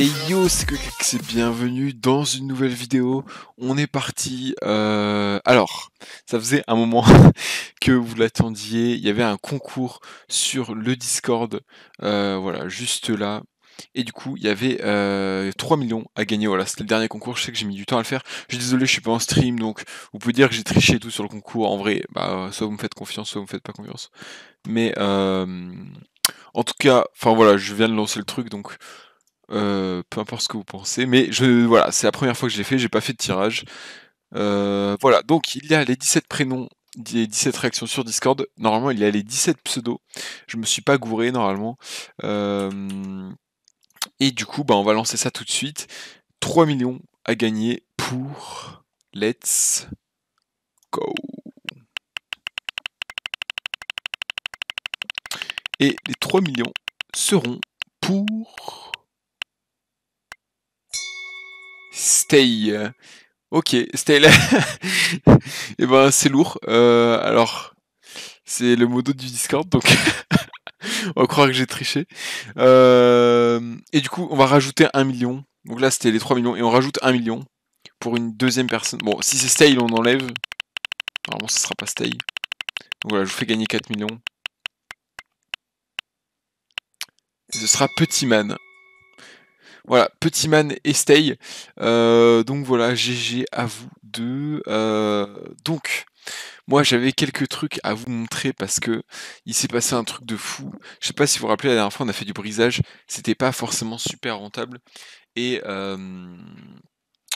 Et yo, c'est bienvenue dans une nouvelle vidéo. On est parti. Euh, alors, ça faisait un moment que vous l'attendiez. Il y avait un concours sur le Discord. Euh, voilà, juste là. Et du coup, il y avait 3 euh, millions à gagner. Voilà, c'était le dernier concours. Je sais que j'ai mis du temps à le faire. Je suis désolé, je suis pas en stream, donc vous pouvez dire que j'ai triché et tout sur le concours. En vrai, bah, soit vous me faites confiance, soit vous me faites pas confiance. Mais euh, en tout cas, enfin voilà, je viens de lancer le truc, donc euh, peu importe ce que vous pensez. Mais je, voilà, c'est la première fois que je l'ai fait. J'ai pas fait de tirage. voilà, donc il y a les 17 prénoms les 17 réactions sur Discord. Normalement, il y a les 17 pseudos. Je me suis pas gouré normalement. Euh... Et du coup, bah, on va lancer ça tout de suite. 3 millions à gagner pour Let's Go. Et les 3 millions seront pour Stay. Ok, Stay là. Et eh ben c'est lourd. Euh, alors, c'est le modo du Discord, donc on va croire que j'ai triché. Euh, et du coup, on va rajouter 1 million. Donc là, c'était les 3 millions. Et on rajoute 1 million pour une deuxième personne. Bon, si c'est Stay, on enlève. Normalement, ce sera pas Stay. Donc voilà, je vous fais gagner 4 millions. ce sera Petit Man. Voilà, Petit Man et Stay. Euh, donc voilà, GG à vous deux. Euh, donc, moi, j'avais quelques trucs à vous montrer parce que il s'est passé un truc de fou. Je sais pas si vous vous rappelez, la dernière fois, on a fait du brisage. C'était pas forcément super rentable. Et euh,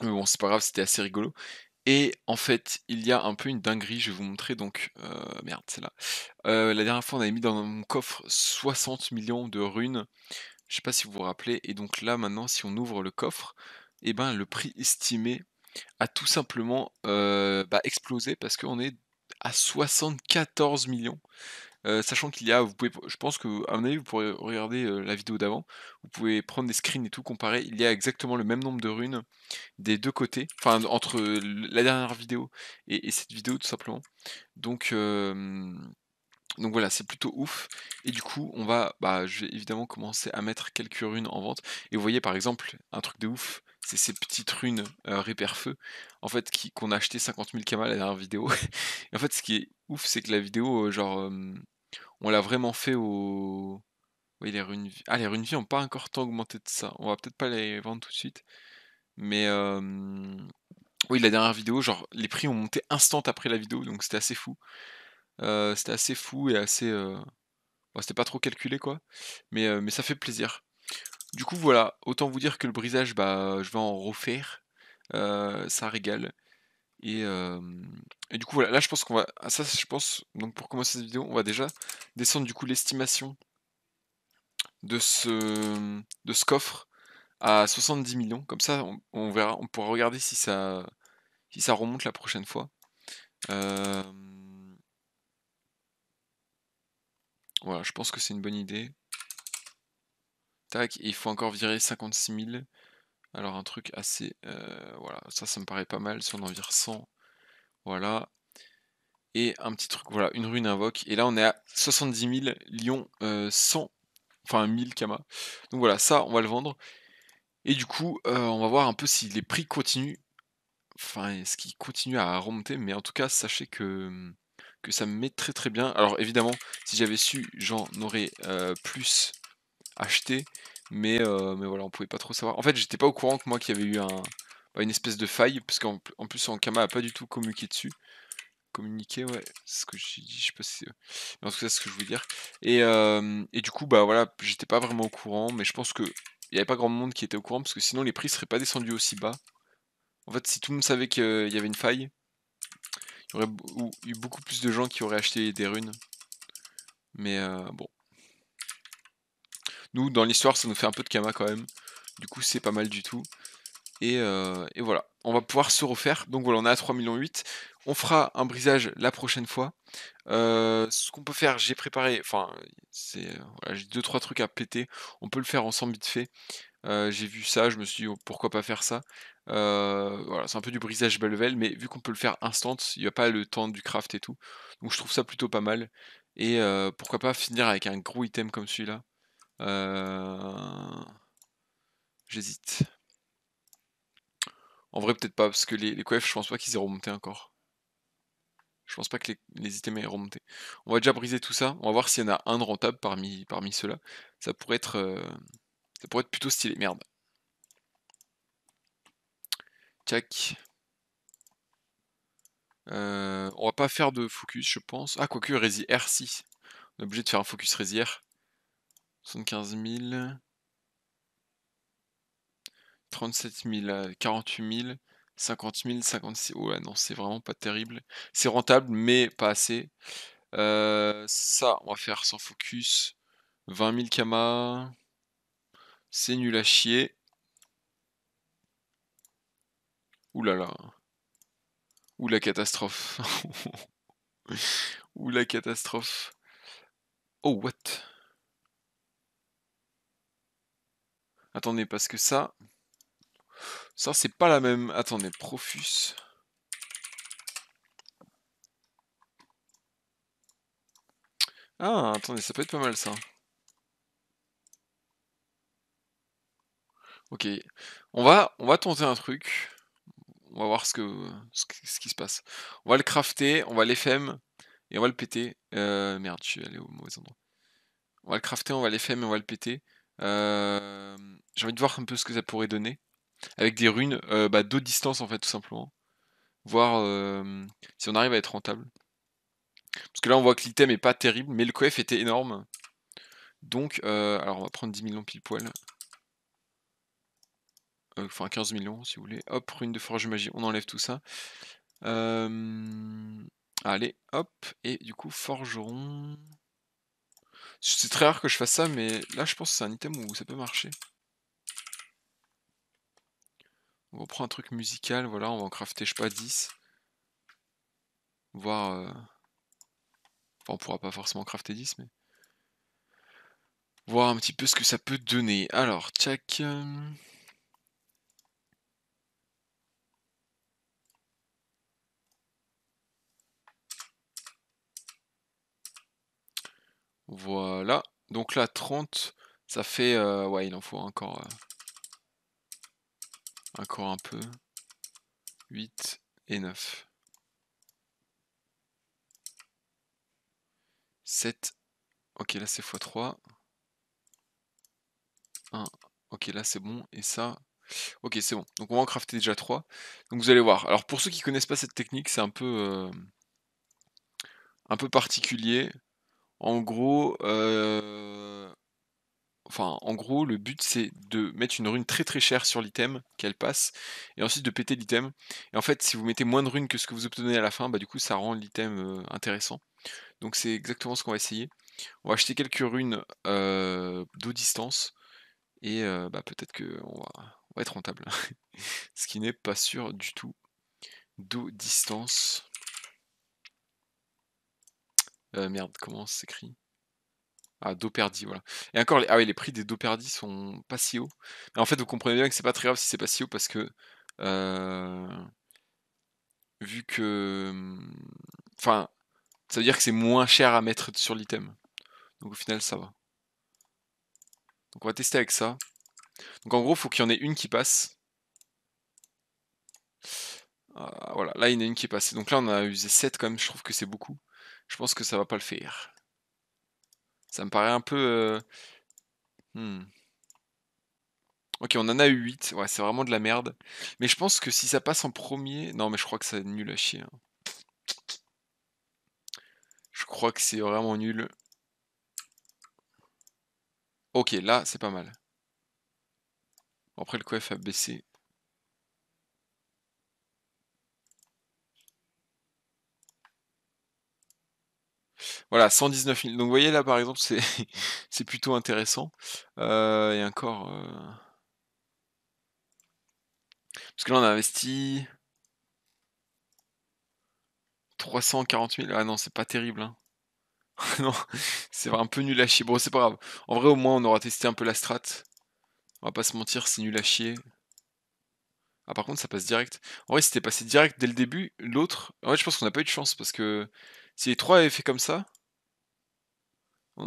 bon, c'est pas grave, c'était assez rigolo. Et en fait, il y a un peu une dinguerie, je vais vous montrer donc. Euh, merde, c'est là. Euh, la dernière fois, on avait mis dans mon coffre 60 millions de runes. Je sais pas si vous vous rappelez. Et donc là, maintenant, si on ouvre le coffre, et eh ben, le prix estimé a tout simplement euh, bah, explosé parce qu'on est à 74 millions. Euh, sachant qu'il y a, vous pouvez, je pense que à mon avis, vous pourrez regarder euh, la vidéo d'avant. Vous pouvez prendre des screens et tout comparer. Il y a exactement le même nombre de runes des deux côtés, enfin entre la dernière vidéo et, cette vidéo tout simplement. Donc donc voilà, c'est plutôt ouf. Et du coup, on va, bah, je vais évidemment commencer à mettre quelques runes en vente. Et vous voyez par exemple, un truc de ouf, c'est ces petites runes euh, réperfeux en fait, qu'on a acheté 50 000 kamas la dernière vidéo. en fait, ce qui est ouf, c'est que la vidéo, euh, genre, euh, on l'a vraiment fait au. Oui, les runes vie. Ah, les runes vie n'ont pas encore tant augmenté de ça. On va peut-être pas les vendre tout de suite. Mais. Oui, la dernière vidéo, genre, les prix ont monté instant après la vidéo, donc c'était assez fou. c'était assez fou et assez. c'était pas trop calculé, quoi. Mais, mais ça fait plaisir. Du coup, voilà, autant vous dire que le brisage, bah, je vais en refaire. Euh, ça régale. Et, du coup, voilà, là, je pense qu'on va. Ah, ça, je pense. Donc, pour commencer cette vidéo, on va déjà descendre du coup l'estimation de ce, de ce coffre à 70 millions. Comme ça, on, verra, on pourra regarder si ça, si ça remonte la prochaine fois. Voilà, je pense que c'est une bonne idée. Tac, et il faut encore virer 56 000. Alors un truc assez... Euh, voilà, ça, ça me paraît pas mal. Si on en vire 100, voilà. Et un petit truc, voilà, une ruine invoque. Et là, on est à 70 000 lions 100, euh, enfin 1000 kama. Donc voilà, ça, on va le vendre. Et du coup, euh, on va voir un peu si les prix continuent. Enfin, est-ce qu'ils continuent à remonter Mais en tout cas, sachez que, que ça me met très très bien. Alors évidemment, si j'avais su, j'en aurais plus acheté, mais, euh, mais voilà, on pouvait pas trop savoir. En fait, j'étais pas au courant que moi qu'il y avait eu un, bah, une espèce de faille, parce qu'en plus, Ankama a pas du tout communiqué dessus. Communiqué, ouais, ce que j'ai dit, je sais pas si. en tout cas, ce que je voulais dire. Et, du coup, bah voilà, j'étais pas vraiment au courant, mais je pense que il y avait pas grand monde qui était au courant, parce que sinon les prix seraient pas descendus aussi bas. En fait, si tout le monde savait qu'il y avait une faille, il y aurait eu beaucoup plus de gens qui auraient acheté des runes. Mais euh, bon, nous, dans l'histoire, ça nous fait un peu de Kama quand même. Du coup, c'est pas mal du tout. Et, euh, voilà, on va pouvoir se refaire. Donc voilà, on est à 3,8 millions. On fera un brisage la prochaine fois. Euh, ce qu'on peut faire, j'ai préparé, enfin, c'est euh, voilà, j'ai deux trois trucs à péter. On peut le faire ensemble vite fait. j'ai vu ça, je me suis dit oh, pourquoi pas faire ça. voilà, c'est un peu du brisage bas level, mais vu qu'on peut le faire instant, il n'y a pas le temps du craft et tout. Donc je trouve ça plutôt pas mal. Et pourquoi pas finir avec un gros item comme celui-là. Euh, j'hésite. En vrai, peut-être pas, parce que les, les coefs, je pense pas qu'ils aient remonté encore. Je pense pas que les, les items aient remonté. On va déjà briser tout ça. On va voir s'il y en a un de rentable parmi, parmi ceux-là. Ça pourrait être. Euh, ça pourrait être plutôt stylé. Merde. Tac. Euh, on va pas faire de focus, je pense. Ah, quoique, Resi R6. On est obligé de faire un focus Resi 75 000. 37 000, 48 000, 50 000, 56 000. Ouais, non, c'est vraiment pas terrible. C'est rentable, mais pas assez. Euh, ça, on va faire sans focus. 20 000 Kama. C'est nul à chier. Ouh là là. Ou la catastrophe. Ou la catastrophe. Oh, what Attendez, parce que ça... Ça, c'est pas la même. Attendez, Profus... Ah, attendez, ça peut être pas mal ça. Ok, on va, on va tenter un truc. On va voir ce, que, ce, qui se passe. On va le crafter, on va l'FM et on va le péter. Euh, merde, je suis allé au mauvais endroit. On va le crafter, on va l'FM et on va le péter. Euh, j'ai envie de voir un peu ce que ça pourrait donner. Avec des runes, euh, bah, en fait, tout simplement. Voir euh, si on arrive à être rentable. Parce que là, on voit que l'item est pas terrible, mais le coef était énorme. Donc, euh, alors on va prendre 10 millions pile poil. Enfin, 15 millions si vous voulez. Hop, rune de forge magie, on enlève tout ça. Allez, hop, et du coup, forgeron. C'est très rare que je fasse ça, mais là je pense que c'est un item où ça peut marcher. On reprend un truc musical, voilà, on va en crafter, je sais pas, 10. Voir... Euh, enfin, on pourra pas forcément crafter 10, mais... Voir un petit peu ce que ça peut donner. Alors, check. Voilà. Donc là, 30, ça fait... Euh, ouais, il en faut encore... Euh, encore un peu. 8 et 9. 7. Ok, là c'est x3. 1. Ok, là c'est bon. Et ça... Ok, c'est bon. Donc on va en crafter déjà 3. Donc vous allez voir. Alors pour ceux qui ne connaissent pas cette technique, c'est un peu... Euh, un peu particulier. En gros, euh, enfin, en gros, le but c'est de mettre une rune très très chère sur l'item qu'elle passe, et ensuite de péter l'item. Et en fait, si vous mettez moins de runes que ce que vous obtenez à la fin, bah du coup, ça rend l'item euh, intéressant. Donc c'est exactement ce qu'on va essayer. On va acheter quelques runes euh, d'eau distance. Et bah, peut-être qu'on on va être rentable. ce qui n'est pas sûr du tout. D'eau distance. Euh, merde, comment s'écrit ah, Doperdi, voilà. Et encore, les... ah oui, les prix des Doperdi sont pas si hauts. Mais en fait, vous comprenez bien que c'est pas très grave si c'est pas si haut parce que. Euh, vu que. Hmm, enfin, ça veut dire que c'est moins cher à mettre sur l'item. Donc au final, ça va. Donc on va tester avec ça. Donc en gros, il faut qu'il y en ait une qui passe. Ah, voilà, là il y en a une qui est Donc là on a usé 7 quand même, je trouve que c'est beaucoup je pense que ça va pas le faire. Ça me paraît un peu... Euh, hmm. Ok, on en a eu 8. Ouais, c'est vraiment de la merde. Mais je pense que si ça passe en premier... Non, mais je crois que ça nul à chier. Hein. Je crois que c'est vraiment nul. Ok, là, c'est pas mal. Après, le coef a baissé. Voilà, 119 000. Donc vous voyez là par exemple, c'est plutôt intéressant. Euh, et encore. Euh, parce que là on a investi 340 000. Ah non, c'est pas terrible. Hein. non, c'est un peu nul à chier. Bon, c'est pas grave. En vrai, au moins on aura testé un peu la strat. On va pas se mentir, c'est nul à chier. Ah par contre ça passe direct. En vrai c'était passé direct dès le début, l'autre... En vrai je pense qu'on n'a pas eu de chance parce que si les trois avaient fait comme ça...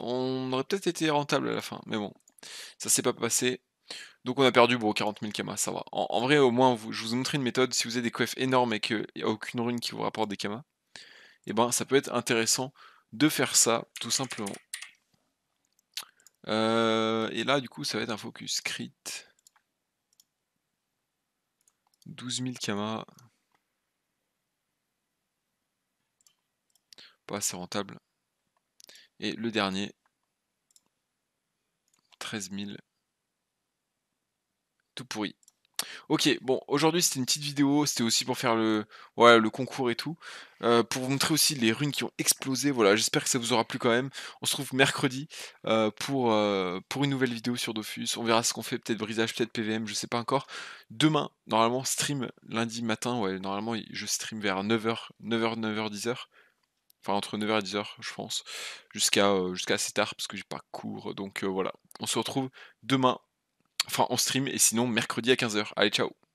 On aurait peut-être été rentable à la fin, mais bon, ça s'est pas passé. Donc on a perdu, bon, 40 000 kamas, ça va. En, vrai, au moins, je vous ai une méthode, si vous avez des coiffes énormes et qu'il n'y a aucune rune qui vous rapporte des kamas, et eh ben ça peut être intéressant de faire ça, tout simplement. Euh, et là, du coup, ça va être un focus crit. 12 000 kamas. Pas assez rentable. Et le dernier, 13 000. Tout pourri. Ok, bon, aujourd'hui c'était une petite vidéo, c'était aussi pour faire le, le concours et tout, euh, pour vous montrer aussi les runes qui ont explosé, voilà, j'espère que ça vous aura plu quand même, on se trouve mercredi euh, pour, euh, pour une nouvelle vidéo sur Dofus, on verra ce qu'on fait, peut-être brisage, peut-être PVM, je sais pas encore, demain, normalement, stream lundi matin, ouais, normalement je stream vers 9h, 9h, 9h, 10h, enfin entre 9h et 10h je pense, jusqu'à jusqu'à assez tard parce que j'ai pas cours. Donc voilà, on se retrouve demain, enfin en stream et sinon mercredi à 15h. Allez, ciao